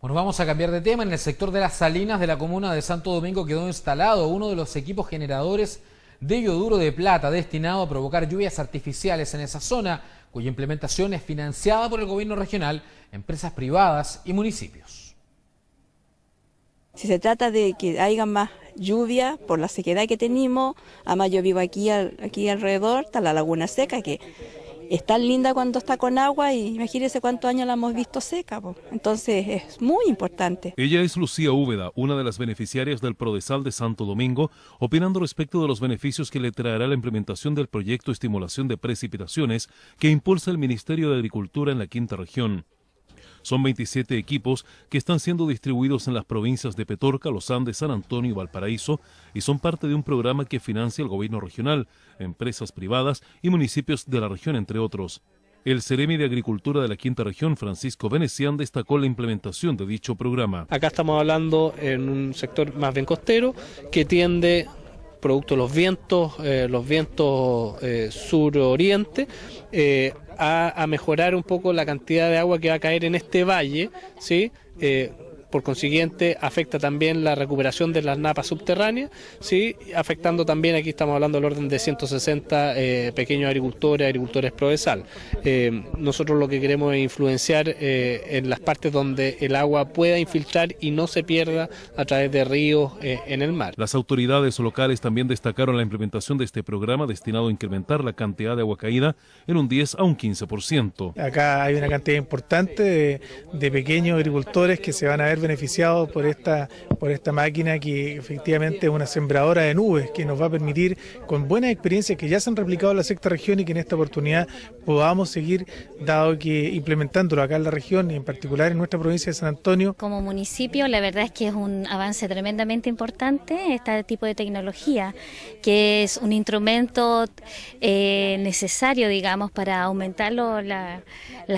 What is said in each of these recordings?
Bueno, vamos a cambiar de tema. En el sector de las salinas de la comuna de Santo Domingo quedó instalado uno de los equipos generadores de yoduro de plata destinado a provocar lluvias artificiales en esa zona, cuya implementación es financiada por el gobierno regional, empresas privadas y municipios. Si se trata de que haya más lluvia por la sequedad que tenemos, además yo vivo aquí, aquí alrededor, está la laguna seca, que es tan linda cuando está con agua y imagínese cuántos años la hemos visto seca, entonces es muy importante. Ella es Lucía Úbeda, una de las beneficiarias del Prodesal de Santo Domingo, opinando respecto de los beneficios que le traerá la implementación del proyecto Estimulación de Precipitaciones que impulsa el Ministerio de Agricultura en la Quinta Región. Son 27 equipos que están siendo distribuidos en las provincias de Petorca, Los Andes, San Antonio y Valparaíso y son parte de un programa que financia el gobierno regional, empresas privadas y municipios de la región, entre otros. El Ceremi de Agricultura de la Quinta Región, Francisco Venecián, destacó la implementación de dicho programa. Acá estamos hablando en un sector más bien costero que tiende producto de los vientos, eh, los vientos eh, suroriente, eh, a, a, mejorar un poco la cantidad de agua que va a caer en este valle, ¿sí? por consiguiente afecta también la recuperación de las napas subterráneas, ¿sí? afectando también, aquí estamos hablando del orden de 160 eh, pequeños agricultores, agricultores provesal. Eh, nosotros lo que queremos es influenciar eh, en las partes donde el agua pueda infiltrar y no se pierda a través de ríos en el mar. Las autoridades locales también destacaron la implementación de este programa destinado a incrementar la cantidad de agua caída en un 10 a un 15%. Acá hay una cantidad importante de pequeños agricultores que se van a ver beneficiados por esta, por esta máquina que efectivamente es una sembradora de nubes que nos va a permitir, con buenas experiencias que ya se han replicado en la sexta región y que en esta oportunidad podamos seguir, dado que implementándolo acá en la región y en particular en nuestra provincia de San Antonio. Como municipio, la verdad es que es un avance tremendamente importante este tipo de tecnología, que es un instrumento eh, necesario, digamos, para aumentar las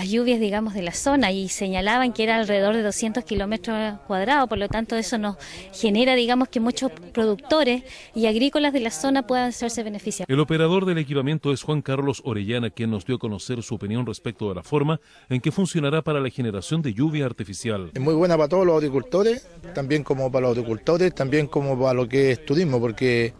lluvias, digamos, de la zona y señalaban que era alrededor de 200 kilómetros cuadrado, por lo tanto eso nos genera, digamos, que muchos productores y agrícolas de la zona puedan hacerse beneficiar. El operador del equipamiento es Juan Carlos Orellana, quien nos dio a conocer su opinión respecto de la forma en que funcionará para la generación de lluvia artificial. Es muy buena para todos los agricultores, también como para los agricultores, también como para lo que es turismo, porque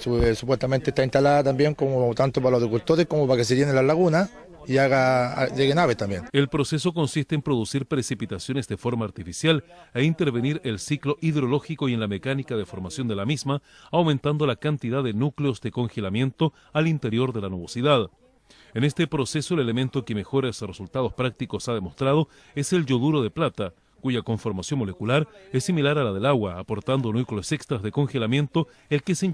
supuestamente está instalada también como tanto para los agricultores como para que se llenen las lagunas y haga, ah, también. El proceso consiste en producir precipitaciones de forma artificial e intervenir el ciclo hidrológico y en la mecánica de formación de la misma, aumentando la cantidad de núcleos de congelamiento al interior de la nubosidad. En este proceso el elemento que mejora los resultados prácticos ha demostrado es el yoduro de plata, cuya conformación molecular es similar a la del agua, aportando núcleos extras de congelamiento, el que se